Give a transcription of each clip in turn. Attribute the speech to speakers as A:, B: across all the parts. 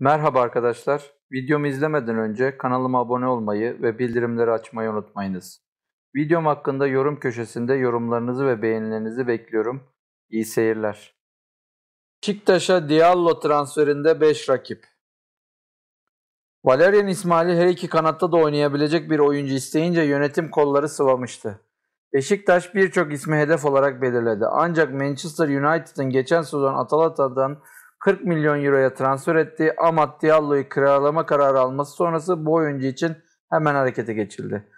A: Merhaba arkadaşlar. Videomu izlemeden önce kanalıma abone olmayı ve bildirimleri açmayı unutmayınız. Videom hakkında yorum köşesinde yorumlarınızı ve beğenilerinizi bekliyorum. İyi seyirler. Çiktaş'a Diallo transferinde 5 rakip. Valerian İsmail'i her iki kanatta da oynayabilecek bir oyuncu isteyince yönetim kolları sıvamıştı. Beşiktaş birçok ismi hedef olarak belirledi. Ancak Manchester United'ın geçen sezon Atalanta'dan 40 milyon euroya transfer ettiği Amat Diallo'yu kiralama kararı alması sonrası bu oyuncu için hemen harekete geçildi.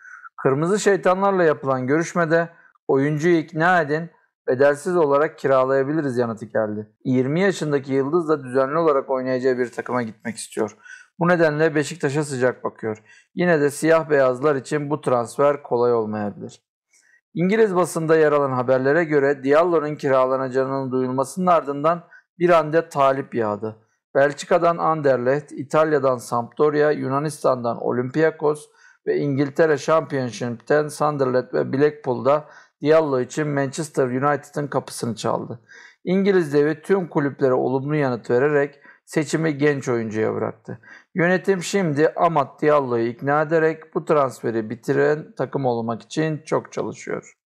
A: Kırmızı şeytanlarla yapılan görüşmede oyuncuyu ikna edin, bedelsiz olarak kiralayabiliriz yanıtı geldi. 20 yaşındaki Yıldız da düzenli olarak oynayacağı bir takıma gitmek istiyor. Bu nedenle Beşiktaş'a sıcak bakıyor. Yine de siyah beyazlar için bu transfer kolay olmayabilir. İngiliz basında yer alan haberlere göre Diallo'nun kiralanacağının duyulmasının ardından bir anda talip yağdı. Belçika'dan Anderlecht, İtalya'dan Sampdoria, Yunanistan'dan Olympiakos ve İngiltere Championship'ten Sunderland ve Blackpool'da Diallo için Manchester United'ın kapısını çaldı. İngiliz devi tüm kulüplere olumlu yanıt vererek seçimi genç oyuncuya bıraktı. Yönetim şimdi Amat Diallo'yu ikna ederek bu transferi bitiren takım olmak için çok çalışıyor.